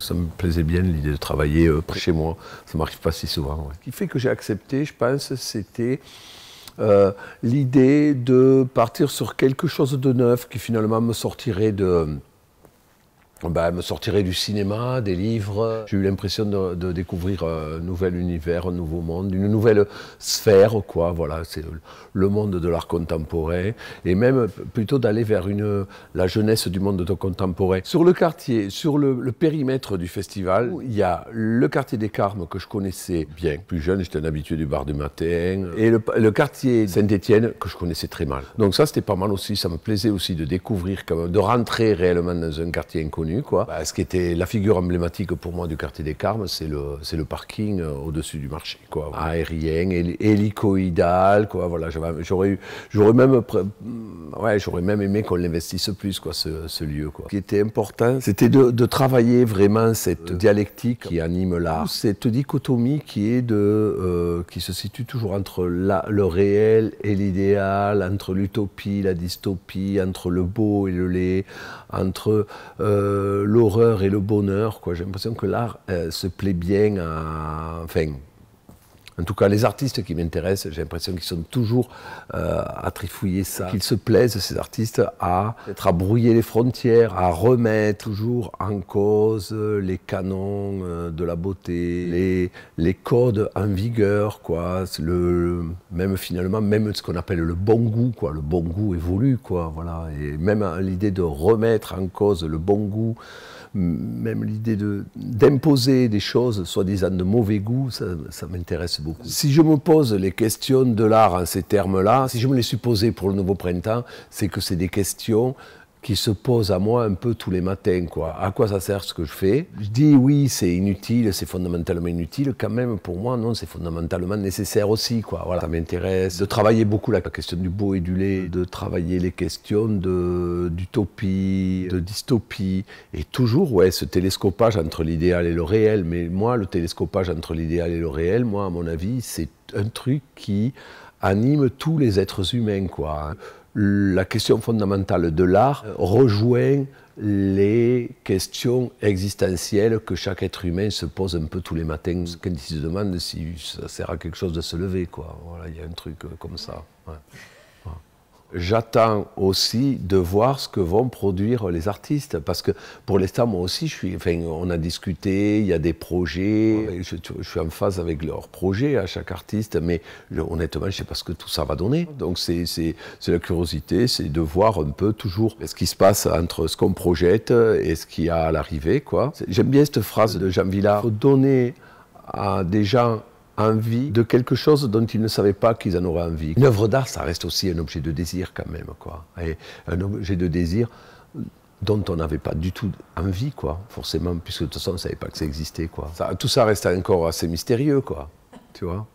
Ça me plaisait bien l'idée de travailler euh, près chez moi. Ça ne m'arrive pas si souvent. Ce qui fait que j'ai accepté, je pense, c'était euh, l'idée de partir sur quelque chose de neuf qui finalement me sortirait de, bah, elle me sortirait du cinéma, des livres. J'ai eu l'impression de, découvrir un nouvel univers, un nouveau monde, une nouvelle sphère, quoi. Voilà, c'est le monde de l'art contemporain. Et même plutôt d'aller vers une, la jeunesse du monde contemporain. Sur le quartier, sur le, périmètre du festival, il y a le quartier des Carmes que je connaissais bien. Plus jeune, j'étais un habitué du bar du matin. Et le, quartier saint etienne que je connaissais très mal. Donc ça, c'était pas mal aussi. Ça me plaisait aussi de découvrir, comme de rentrer réellement dans un quartier inconnu bah, ce qui était la figure emblématique pour moi du quartier des Carmes, c'est le, le parking euh, au-dessus du marché. Quoi, ah, aérien, hélicoïdal. Quoi, voilà, j'aurais même ouais, j'aurais même aimé qu'on l'investisse plus, quoi, ce, lieu. Ce qui était important, c'était de, travailler vraiment cette dialectique qui anime l'art, cette dichotomie qui, est de, euh, qui se situe toujours entre le réel et l'idéal, entre l'utopie, la dystopie, entre le beau et le laid, entre euh, l'horreur et le bonheur. J'ai l'impression que l'art euh, se plaît bien à... Enfin, en tout cas, les artistes qui m'intéressent, j'ai l'impression qu'ils sont toujours euh, à trifouiller ça, qu'ils se plaisent, ces artistes, à être à brouiller les frontières, à remettre toujours en cause les canons euh, de la beauté, les, les codes en vigueur, quoi. Le, même finalement, même ce qu'on appelle le bon goût, quoi. Le bon goût évolue, quoi. Voilà. Et même hein, l'idée de remettre en cause le bon goût, même l'idée d'imposer des choses soi-disant de mauvais goût, ça m'intéresse si je me pose les questions de l'art en ces termes-là, si je me les suis posées pour le Nouveau Printemps, c'est que c'est des questions qui se pose à moi un peu tous les matins. Quoi. À quoi ça sert ce que je fais Je dis oui, c'est inutile, c'est fondamentalement inutile. Quand même, pour moi, non, c'est fondamentalement nécessaire aussi. Quoi. Voilà, ça m'intéresse de travailler beaucoup la question du beau et du laid, de travailler les questions d'utopie, de, dystopie, et toujours ouais, ce télescopage entre l'idéal et le réel. Mais moi, le télescopage entre l'idéal et le réel, moi, à mon avis, c'est un truc qui anime tous les êtres humains. Quoi la question fondamentale de l'art rejoint les questions existentielles que chaque être humain se pose un peu tous les matins quand il se demande si ça sert à quelque chose de se lever. Quoi. il y a un truc euh, comme ça j'attends aussi de voir ce que vont produire les artistes. Parce que pour l'instant, moi aussi, je suis, enfin, on a discuté, il y a des projets. Je, je suis en phase avec leurs projets à chaque artiste, mais honnêtement, je ne sais pas ce que tout ça va donner. Donc c'est la curiosité, c'est de voir un peu toujours ce qui se passe entre ce qu'on projette et ce qu'il y a à l'arrivée. J'aime bien cette phrase de Jean Villard, donner à des gens envie de quelque chose dont ils ne savaient pas qu'ils en auraient envie. Une œuvre d'art, ça reste aussi un objet de désir quand même, quoi. Et un objet de désir dont on n'avait pas du tout envie, quoi, forcément, puisque de toute façon, on ne savait pas que ça existait, quoi. tout ça reste encore assez mystérieux, quoi, tu vois.